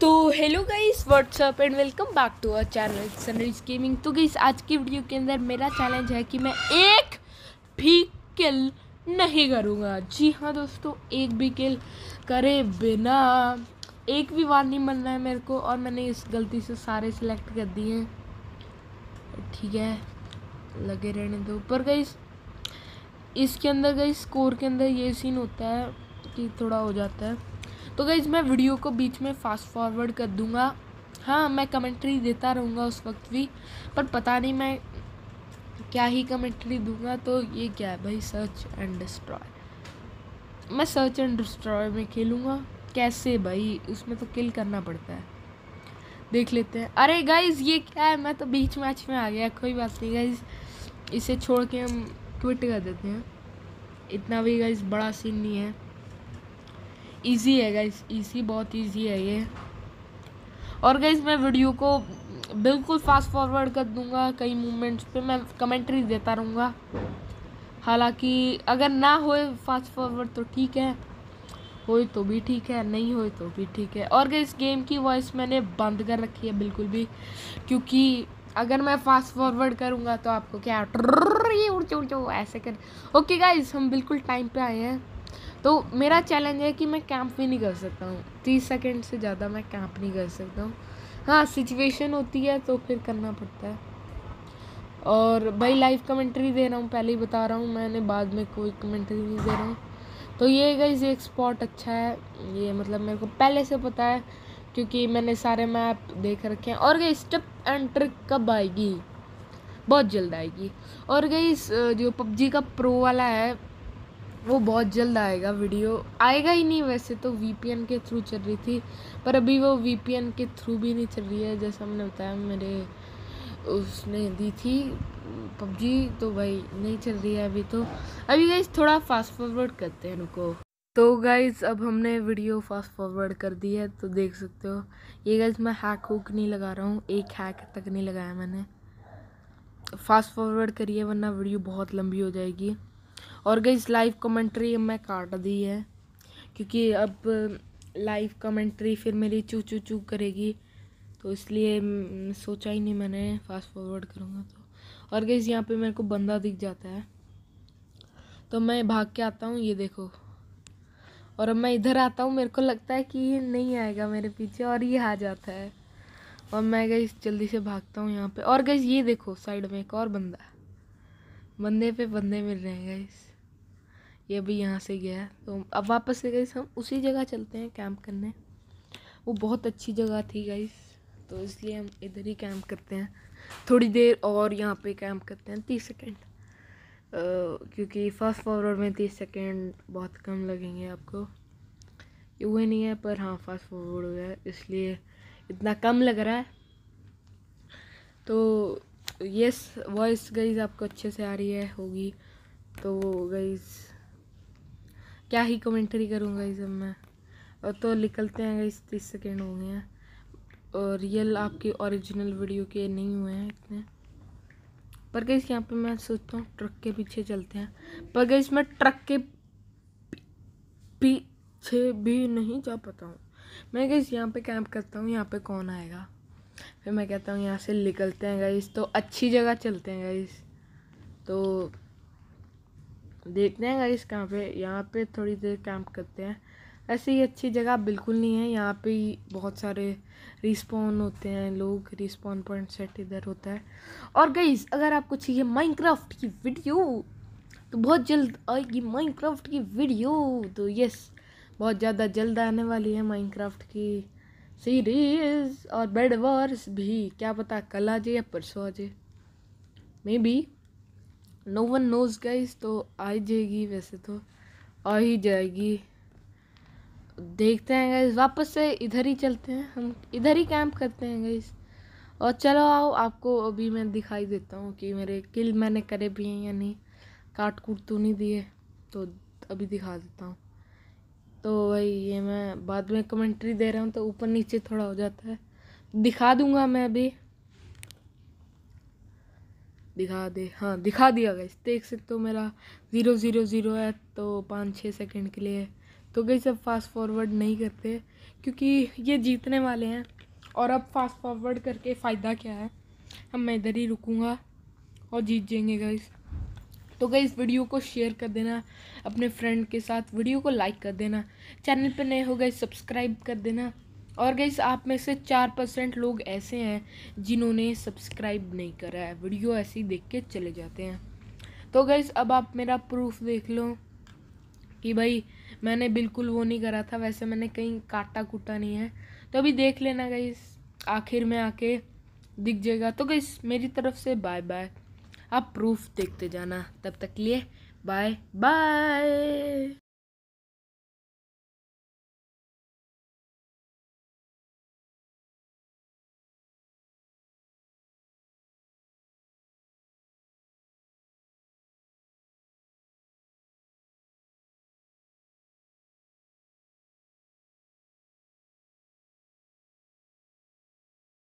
तो hello guys what's up and welcome back to our channel Sunrise Gaming तो guys आज की वीडियो के अंदर मेरा चैलेंज है कि मैं एक भी किल नहीं करूँगा जी हाँ दोस्तों एक भी किल करे बिना एक भी बार नहीं बनना है मेरे को और मैंने इस गलती से सारे सिलेक्ट कर दिए हैं ठीक है लगे रहने दो पर गाइस इसके अंदर गई स्कोर के अंदर ये सीन होता है कि थोड़ा हो जाता है तो गाइज मैं वीडियो को बीच में फ़ास्ट फॉरवर्ड कर दूँगा हाँ मैं कमेंट्री देता रहूँगा उस वक्त भी पर पता नहीं मैं क्या ही कमेंट्री दूंगा तो ये क्या है भाई सर्च एंड डिस्ट्रॉय मैं सर्च एंड डिस्ट्रॉय में खेलूँगा कैसे भाई उसमें तो किल करना पड़ता है देख लेते हैं अरे गाइज ये क्या है मैं तो बीच मैच में आ गया कोई बात नहीं गाइज इसे छोड़ के हम ट्विट कर देते हैं इतना भी गाइज बड़ा सीन नहीं है ईजी है गाइस ईजी बहुत ईजी है ये और गाइस मैं वीडियो को बिल्कुल फास्ट फॉरवर्ड कर दूंगा कई मूवमेंट्स पे मैं कमेंट्री देता रहूँगा हालांकि अगर ना होए फास्ट फॉरवर्ड तो ठीक है होए तो भी ठीक है नहीं होए तो भी ठीक है और इस गेम की वॉइस मैंने बंद कर रखी है बिल्कुल भी क्योंकि अगर मैं फास्ट फॉरवर्ड करूँगा तो आपको क्या ये उड़ चो ऐसे कर ओके गाइज हम बिल्कुल टाइम पे आए हैं तो मेरा चैलेंज है कि मैं कैंप भी नहीं कर सकता हूँ तीस सेकेंड से ज़्यादा मैं कैंप नहीं कर सकता हूँ हाँ सिचुएशन होती है तो फिर करना पड़ता है और भाई लाइव कमेंट्री दे रहा हूँ पहले ही बता रहा हूँ मैंने बाद में कोई कमेंट्री नहीं दे रहा हूँ तो ये गई एक स्पॉट अच्छा है ये मतलब मेरे को पहले से पता है क्योंकि मैंने सारे मैप देख रखे हैं और गई स्टेप एंड ट्रिक कब आएगी बहुत जल्द आएगी और गई जो पबजी का प्रो वाला है वो बहुत जल्द आएगा वीडियो आएगा ही नहीं वैसे तो वी के थ्रू चल रही थी पर अभी वो वी के थ्रू भी नहीं चल रही है जैसा हमने बताया मेरे उसने दी थी पबजी तो भाई नहीं चल रही है अभी तो अभी गाइज थोड़ा फास्ट फॉरवर्ड करते हैं उनको तो गाइज अब हमने वीडियो फास्ट फॉरवर्ड कर दी है तो देख सकते हो ये गाइज मैं हैक हुक नहीं लगा रहा हूँ एक हैक तक नहीं लगाया मैंने फास्ट फॉरवर्ड करिए वरना वीडियो बहुत लंबी हो जाएगी और गई लाइव कमेंट्री मैं काट दी है क्योंकि अब लाइव कमेंट्री फिर मेरी चू चू चू करेगी तो इसलिए हम्म, सोचा ही नहीं मैंने फास्ट फॉरवर्ड करूँगा तो और गई यहाँ पे मेरे को बंदा दिख जाता है तो मैं भाग के आता हूँ ये देखो और अब मैं इधर आता हूँ मेरे को लगता है कि ये नहीं आएगा मेरे पीछे और ये आ जाता है और मैं गई जल्दी से भागता हूँ यहाँ पे और गई ये देखो साइड में एक और बंदा है बंदे पे बंदे मिल रहे हैं गाइस ये भी यहाँ से गया है तो अब वापस से गाइस हम उसी जगह चलते हैं कैंप करने वो बहुत अच्छी जगह थी गाइस तो इसलिए हम इधर ही कैंप करते हैं थोड़ी देर और यहाँ पे कैंप करते हैं तीस सेकेंड क्योंकि फास्ट फॉरवर्ड में तीस सेकेंड बहुत कम लगेंगे आपको ये हुए नहीं है पर हाँ फास्ट फॉरवर्ड हुआ है इसलिए इतना कम लग रहा है तो यस वॉइस गईज आपको अच्छे से आ रही है होगी तो गईज क्या ही कमेंट्री करूँगा इस अब मैं और तो निकलते हैं गई तीस सेकेंड हो गए हैं और रियल आपके ओरिजिनल वीडियो के नहीं हुए हैं इतने पर गई यहाँ पे मैं सोचता हूँ ट्रक के पीछे चलते हैं पर गई मैं ट्रक के पीछे भी नहीं जा पाता हूँ मैं गई यहाँ पे कैंप करता हूँ यहाँ पे कौन आएगा फिर मैं कहता हूँ यहाँ से निकलते हैं गाइस तो अच्छी जगह चलते हैं गाइस तो देखते हैं गाइस कहाँ पे यहाँ पे थोड़ी देर कैंप करते हैं ऐसे ही अच्छी जगह बिल्कुल नहीं है यहाँ पे ही बहुत सारे रिस्पॉन होते हैं लोग रिस्पॉन पॉइंट सेट इधर होता है और गाइस अगर आपको चाहिए माइनक्राफ्ट की वीडियो तो बहुत जल्द आएगी माइनक्राफ्ट की वीडियो तो यस बहुत ज़्यादा जल्द आने वाली है माइनक्राफ्ट की सीरीज और बेड वॉर्स भी क्या पता कल आ जाए या परसों आ जाए maybe no one knows guys तो आ जाएगी वैसे तो आ ही जाएगी देखते हैं गाइज वापस से इधर ही चलते हैं हम इधर ही कैंप करते हैं गाइज और चलो आओ आपको अभी मैं दिखाई देता हूँ कि मेरे किल मैंने करे भी हैं या नहीं काट कूट तो नहीं दिए तो अभी दिखा देता हूँ तो वही ये मैं बाद में कमेंट्री दे रहा हूँ तो ऊपर नीचे थोड़ा हो जाता है दिखा दूंगा मैं अभी दिखा दे हाँ दिखा दिया गई देख सकते हो मेरा ज़ीरो ज़ीरो ज़ीरो है तो पाँच छः सेकंड के लिए तो गई सब फास्ट फॉरवर्ड नहीं करते क्योंकि ये जीतने वाले हैं और अब फास्ट फॉरवर्ड करके फ़ायदा क्या है हम मैं इधर ही रुकूँगा और जीत जाएंगे गई तो गई इस वीडियो को शेयर कर देना अपने फ्रेंड के साथ वीडियो को लाइक कर देना चैनल पर नए हो गए सब्सक्राइब कर देना और गई आप में से चार परसेंट लोग ऐसे हैं जिन्होंने सब्सक्राइब नहीं करा है वीडियो ऐसे ही देख के चले जाते हैं तो गई अब आप मेरा प्रूफ देख लो कि भाई मैंने बिल्कुल वो नहीं करा था वैसे मैंने कहीं काटा कूटा नहीं है तो अभी देख लेना गई आखिर में आके दिख जाएगा तो गई मेरी तरफ से बाय बाय आप प्रूफ देखते जाना तब तक लिए बाय बाय